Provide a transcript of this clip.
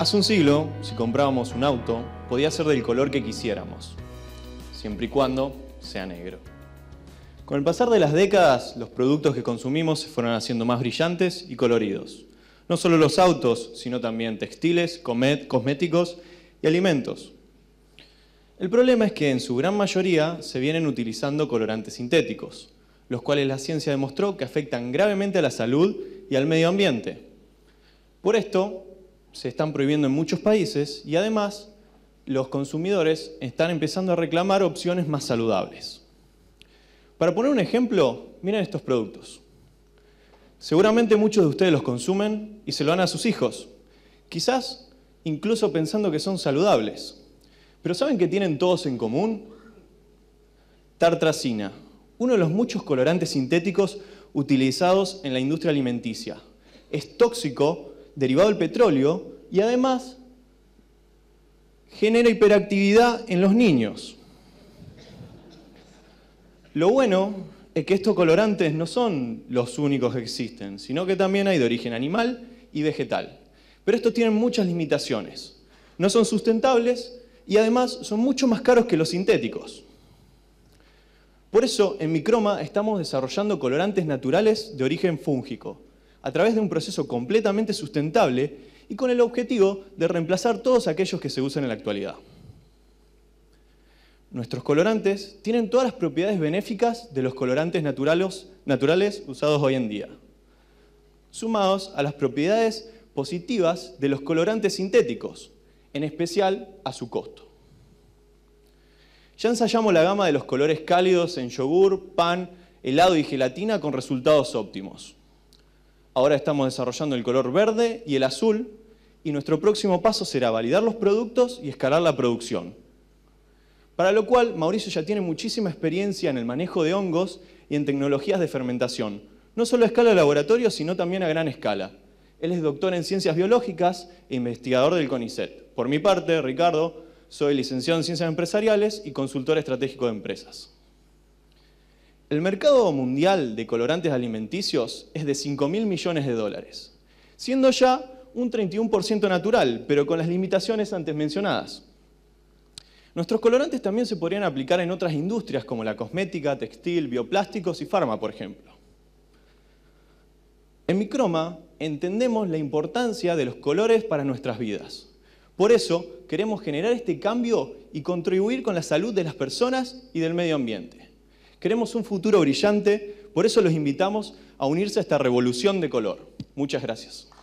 Hace un siglo, si comprábamos un auto, podía ser del color que quisiéramos, siempre y cuando sea negro. Con el pasar de las décadas, los productos que consumimos se fueron haciendo más brillantes y coloridos. No solo los autos, sino también textiles, cosméticos y alimentos. El problema es que en su gran mayoría se vienen utilizando colorantes sintéticos, los cuales la ciencia demostró que afectan gravemente a la salud y al medio ambiente. Por esto, se están prohibiendo en muchos países y además los consumidores están empezando a reclamar opciones más saludables. Para poner un ejemplo, miren estos productos. Seguramente muchos de ustedes los consumen y se lo dan a sus hijos, quizás incluso pensando que son saludables. Pero ¿saben que tienen todos en común? Tartracina, uno de los muchos colorantes sintéticos utilizados en la industria alimenticia. Es tóxico derivado del petróleo y además genera hiperactividad en los niños. Lo bueno es que estos colorantes no son los únicos que existen, sino que también hay de origen animal y vegetal. Pero estos tienen muchas limitaciones. No son sustentables y además son mucho más caros que los sintéticos. Por eso en Microma estamos desarrollando colorantes naturales de origen fúngico, a través de un proceso completamente sustentable y con el objetivo de reemplazar todos aquellos que se usan en la actualidad. Nuestros colorantes tienen todas las propiedades benéficas de los colorantes naturales, naturales usados hoy en día, sumados a las propiedades positivas de los colorantes sintéticos, en especial a su costo. Ya ensayamos la gama de los colores cálidos en yogur, pan, helado y gelatina con resultados óptimos. Ahora estamos desarrollando el color verde y el azul y nuestro próximo paso será validar los productos y escalar la producción. Para lo cual, Mauricio ya tiene muchísima experiencia en el manejo de hongos y en tecnologías de fermentación, no solo a escala de laboratorio, sino también a gran escala. Él es doctor en ciencias biológicas e investigador del CONICET. Por mi parte, Ricardo, soy licenciado en ciencias empresariales y consultor estratégico de empresas. El mercado mundial de colorantes alimenticios es de 5.000 millones de dólares, siendo ya un 31% natural, pero con las limitaciones antes mencionadas. Nuestros colorantes también se podrían aplicar en otras industrias como la cosmética, textil, bioplásticos y farma, por ejemplo. En Microma entendemos la importancia de los colores para nuestras vidas. Por eso queremos generar este cambio y contribuir con la salud de las personas y del medio ambiente. Queremos un futuro brillante, por eso los invitamos a unirse a esta revolución de color. Muchas gracias.